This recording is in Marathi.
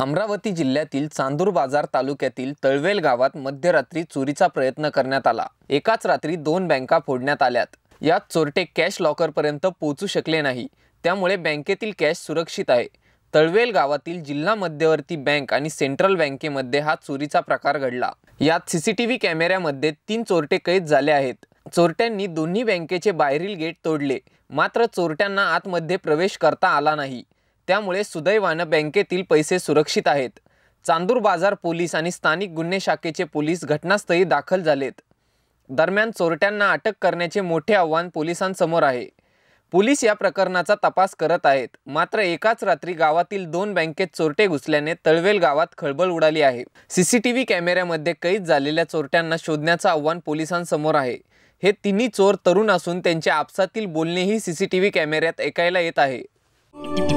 अमरावती जिल्ह्यातील चांदूर बाजार तालुक्यातील तळवेल गावात मध्यरात्री चोरीचा प्रयत्न करण्यात आला एकाच रात्री दोन बँका फोडण्यात आल्यात यात चोरटे कॅश लॉकरपर्यंत पोहोचू शकले नाही त्यामुळे बँकेतील कॅश सुरक्षित आहे तळवेल गावातील जिल्हा मध्यवर्ती बँक आणि सेंट्रल बँकेमध्ये हा चोरीचा प्रकार घडला यात सीसीटीव्ही कॅमेऱ्यामध्ये तीन चोरटे कैद झाले आहेत चोरट्यांनी दोन्ही बँकेचे बाहेरील गेट तोडले मात्र चोरट्यांना आतमध्ये प्रवेश करता आला नाही त्यामुळे सुदैवानं बँकेतील पैसे सुरक्षित आहेत चांदूर बाजार पोलीस आणि स्थानिक गुन्हे शाखेचे पोलीस घटनास्थळी दाखल झालेत दरम्यान चोरट्यांना अटक करण्याचे मोठे आव्हान पोलिसांसमोर आहे पोलीस या प्रकरणाचा तपास करत आहेत मात्र एकाच रात्री गावातील दोन बँकेत चोरटे घुसल्याने तळवेल गावात खळबळ उडाली आहे सीसीटीव्ही कॅमेऱ्यामध्ये कैद झालेल्या चोरट्यांना शोधण्याचं आव्हान पोलिसांसमोर आहे हे तिन्ही चोर तरुण असून त्यांच्या आपसातील बोलणेही सीसीटीव्ही कॅमेऱ्यात ऐकायला येत आहे